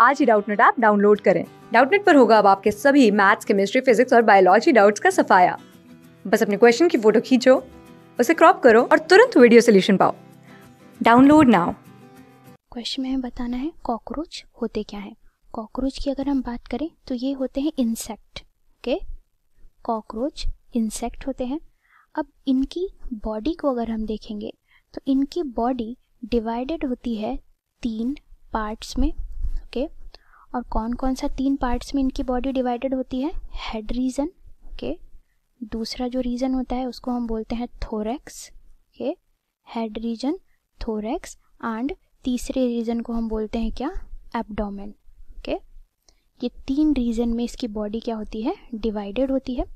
आज ही Doubtnut app download करें डाउटनेट पर होगा अब आपके सभी मैथ्स केमिस्ट्री फिजिक्स और बायोलॉजी डाउट्स का सफाया बस अपने क्वेश्चन की फोटो खींचो उसे क्रॉप करो और तुरंत वीडियो सोल्यूशन पाओ डाउनलोड नाउ क्वेश्चन में बताना है कॉकरोच होते क्या है कॉकरोच की अगर हम बात करें तो ये होते हैं इंसेक्ट के कॉकरोच इंसेक्ट होते हैं अब इनकी बॉडी को अगर हम देखेंगे तो इनकी बॉडी डिवाइडेड होती है तीन पार्ट्स में ओके और कौन कौन सा तीन पार्ट्स में इनकी बॉडी डिवाइडेड होती है हेड रीजन ओके दूसरा जो रीजन होता है उसको हम बोलते हैं thorax okay head region thorax and तीसरे रीजन को हम बोलते हैं क्या एबडोमेन ओके ये तीन रीजन में इसकी बॉडी क्या होती है डिवाइडेड होती है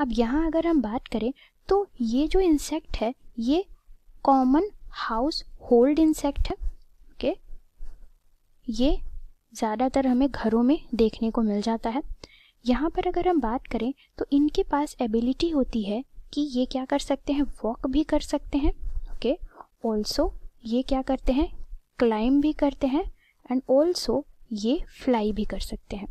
अब यहाँ अगर हम बात करें तो ये जो इंसेक्ट है ये कॉमन हाउस होल्ड इंसेक्ट है ओके ये ज़्यादातर हमें घरों में देखने को मिल जाता है यहाँ पर अगर हम बात करें तो इनके पास एबिलिटी होती है कि ये क्या कर सकते हैं वॉक भी कर सकते हैं ओके ऑल्सो ये क्या करते हैं क्लाइम भी करते हैं एंड ऑल्सो ये फ्लाई भी कर सकते हैं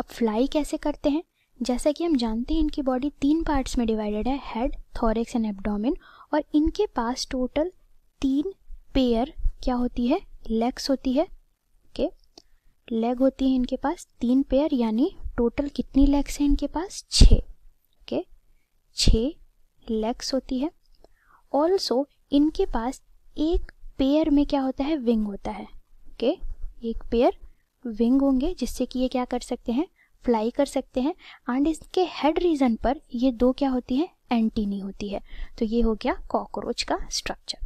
अब फ्लाई कैसे करते हैं जैसा कि हम जानते हैं इनकी बॉडी तीन पार्ट्स में डिवाइडेड है हेड थॉरिक्स एंड एबडोमिन और इनके पास टोटल तीन पेयर क्या होती है लेग्स होती है लेग होती है इनके पास तीन पेयर यानी टोटल कितनी लेग्स हैं इनके पास छः ओके छः लेग्स होती है ऑल्सो इनके पास एक पेयर में क्या होता है विंग होता है ओके okay? एक पेयर विंग होंगे जिससे कि ये क्या कर सकते हैं फ्लाई कर सकते हैं एंड इसके हेड रीजन पर ये दो क्या होती है एंटीनी होती है तो ये हो गया कॉकरोच का स्ट्रक्चर